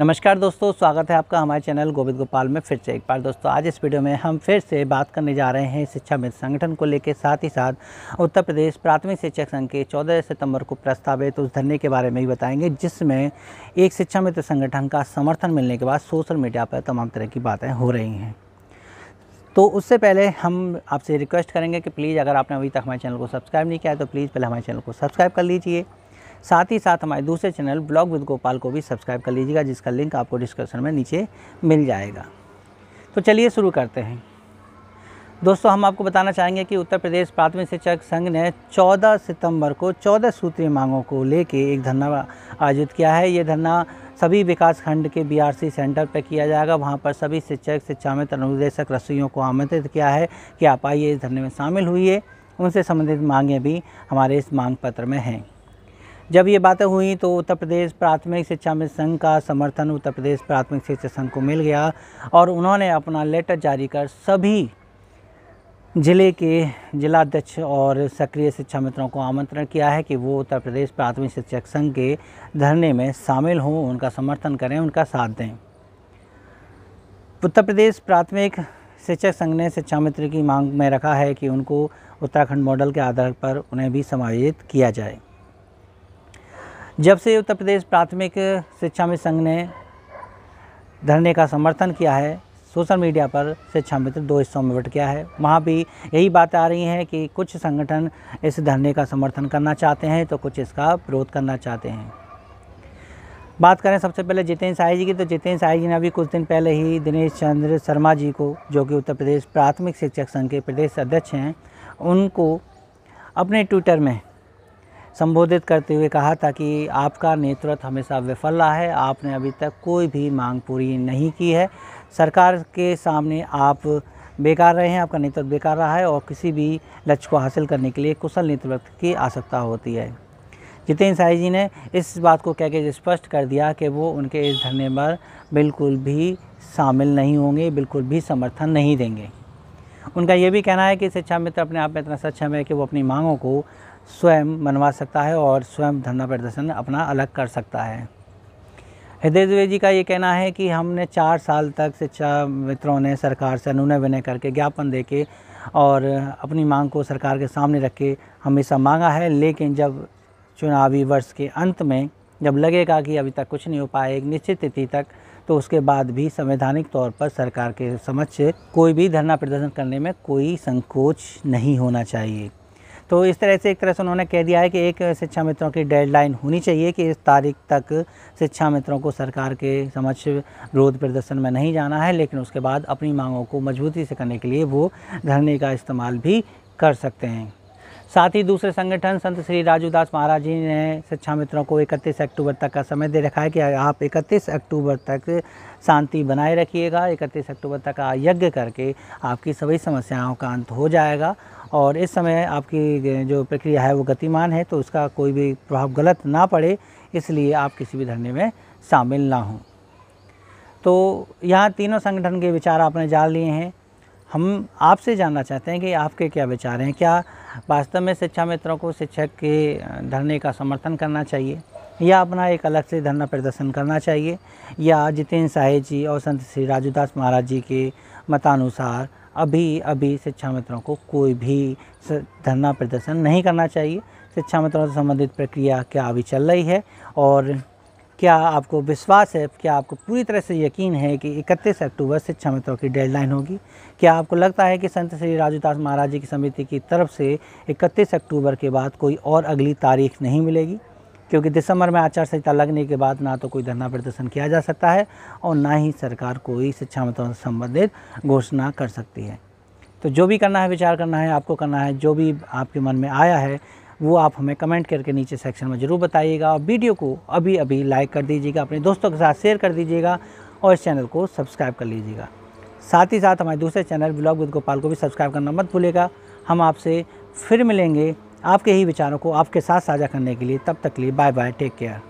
नमस्कार दोस्तों स्वागत है आपका हमारे चैनल गोविंद गोपाल में फिर से एक बार दोस्तों आज इस वीडियो में हम फिर से बात करने जा रहे हैं शिक्षा मित्र संगठन को लेकर साथ ही साथ उत्तर प्रदेश प्राथमिक शिक्षक संघ के 14 सितंबर को प्रस्तावित उस धरने के बारे में भी बताएंगे जिसमें एक शिक्षा मित्र संगठन का समर्थन मिलने के बाद सोशल मीडिया पर तमाम तरह की बातें हो रही हैं तो उससे पहले हम आपसे रिक्वेस्ट करेंगे कि प्लीज़ अगर आपने अभी तक हमारे चैनल को सब्सक्राइब नहीं किया है तो प्लीज़ पहले हमारे चैनल को सब्सक्राइब कर लीजिए साथ ही साथ हमारे दूसरे चैनल ब्लॉग विद गोपाल को भी सब्सक्राइब कर लीजिएगा जिसका लिंक आपको डिस्क्रिप्शन में नीचे मिल जाएगा तो चलिए शुरू करते हैं दोस्तों हम आपको बताना चाहेंगे कि उत्तर प्रदेश प्राथमिक शिक्षक संघ ने 14 सितंबर को 14 सूत्रीय मांगों को लेके एक धरना आयोजित किया है ये धरना सभी विकास खंड के बीआरसी सेंटर पर किया जाएगा वहाँ पर सभी शिक्षक में अनुदेशक रसोइयों को आमंत्रित किया है कि आप आइए इस धरने में शामिल हुई है उनसे संबंधित मांगें भी हमारे इस मांग पत्र में हैं जब ये बातें हुई तो उत्तर प्रदेश प्राथमिक शिक्षा में संघ का समर्थन उत्तर प्रदेश प्राथमिक शिक्षा संघ को मिल गया और उन्होंने अपना लेटर जारी कर सभी ज़िले के जिलाध्यक्ष और सक्रिय शिक्षा मित्रों को आमंत्रण किया है कि वो उत्तर प्रदेश प्राथमिक शिक्षक संघ के धरने में शामिल हों उनका समर्थन करें उनका साथ दें उत्तर प्रदेश प्राथमिक शिक्षक संघ ने शिक्षा मित्र की मांग में रखा है कि उनको उत्तराखंड मॉडल के आधार पर उन्हें भी समायोजित किया जाए जब से उत्तर प्रदेश प्राथमिक शिक्षा मित्र संघ ने धरने का समर्थन किया है सोशल मीडिया पर शिक्षा मित्र दो हिस्सों में बट गया है वहाँ भी यही बात आ रही है कि कुछ संगठन इस धरने का समर्थन करना चाहते हैं तो कुछ इसका विरोध करना चाहते हैं बात करें सबसे पहले जितेंद्र साय जी की तो जितेंद्र साय जी ने अभी कुछ दिन पहले ही दिनेश चंद्र शर्मा जी को जो कि उत्तर प्रदेश प्राथमिक शिक्षक संघ के प्रदेश अध्यक्ष हैं उनको अपने ट्विटर में संबोधित करते हुए कहा था कि आपका नेतृत्व हमेशा विफल रहा है आपने अभी तक कोई भी मांग पूरी नहीं की है सरकार के सामने आप बेकार रहे हैं आपका नेतृत्व बेकार रहा है और किसी भी लक्ष्य को हासिल करने के लिए कुशल नेतृत्व की आवश्यकता होती है जितेंद्र साई जी ने इस बात को कह के स्पष्ट कर दिया कि वो उनके इस धरने पर बिल्कुल भी शामिल नहीं होंगे बिल्कुल भी समर्थन नहीं देंगे उनका ये भी कहना है कि शिक्षा मित्र अपने आप में इतना सक्षम है कि वो अपनी मांगों को स्वयं मनवा सकता है और स्वयं धरना प्रदर्शन अपना अलग कर सकता है हृदय दुबे जी का ये कहना है कि हमने चार साल तक शिक्षा मित्रों ने सरकार से अनुनय विनय करके ज्ञापन दे के और अपनी मांग को सरकार के सामने रख के हमेशा मांगा है लेकिन जब चुनावी वर्ष के अंत में जब लगेगा कि अभी तक कुछ नहीं हो पाया एक निश्चित तिथि तक तो उसके बाद भी संवैधानिक तौर पर सरकार के समक्ष कोई भी धरना प्रदर्शन करने में कोई संकोच नहीं होना चाहिए तो इस तरह से एक तरह से उन्होंने कह दिया है कि एक शिक्षा मित्रों की डेडलाइन होनी चाहिए कि इस तारीख तक शिक्षा मित्रों को सरकार के समक्ष विरोध प्रदर्शन में नहीं जाना है लेकिन उसके बाद अपनी मांगों को मजबूती से करने के लिए वो धरने का इस्तेमाल भी कर सकते हैं साथ ही दूसरे संगठन संत श्री राजूदास महाराज जी ने शिक्षा मित्रों को 31 अक्टूबर तक का समय दे रखा है कि आप 31 अक्टूबर तक शांति बनाए रखिएगा 31 अक्टूबर तक यज्ञ करके आपकी सभी समस्याओं का अंत हो जाएगा और इस समय आपकी जो प्रक्रिया है वो गतिमान है तो उसका कोई भी प्रभाव गलत ना पड़े इसलिए आप किसी भी धरने में शामिल ना हों तो यहाँ तीनों संगठन के विचार आपने जान लिए हैं हम आपसे जानना चाहते हैं कि आपके क्या विचार हैं क्या वास्तव में शिक्षा मित्रों को शिक्षक के धरने का समर्थन करना चाहिए या अपना एक अलग से धरना प्रदर्शन करना चाहिए या जितेंद्र साहे जी और संत श्री राजूदास महाराज जी के मतानुसार अभी अभी शिक्षा मित्रों को कोई भी धरना प्रदर्शन नहीं करना चाहिए शिक्षा मित्रों से संबंधित प्रक्रिया क्या अभी चल रही है और क्या आपको विश्वास है क्या आपको पूरी तरह से यकीन है कि इकतीस अक्टूबर शिक्षा मित्रों की डेडलाइन होगी क्या आपको लगता है कि संत श्री राजूदास महाराज जी की समिति की तरफ से इकतीस अक्टूबर के बाद कोई और अगली तारीख नहीं मिलेगी क्योंकि दिसंबर में आचार संहिता लगने के बाद ना तो कोई धरना प्रदर्शन किया जा सकता है और ना ही सरकार कोई शिक्षा मित्रों से संबंधित घोषणा कर सकती है तो जो भी करना है विचार करना है आपको करना है जो भी आपके मन में आया है वो आप हमें कमेंट करके नीचे सेक्शन में ज़रूर बताइएगा और वीडियो को अभी अभी लाइक कर दीजिएगा अपने दोस्तों के साथ शेयर कर दीजिएगा और इस चैनल को सब्सक्राइब कर लीजिएगा साथ ही साथ हमारे दूसरे चैनल ब्लॉग विद गोपाल को भी सब्सक्राइब करना मत भूलेगा हम आपसे फिर मिलेंगे आपके ही विचारों को आपके साथ साझा करने के लिए तब तक लिए बाय बाय टेक केयर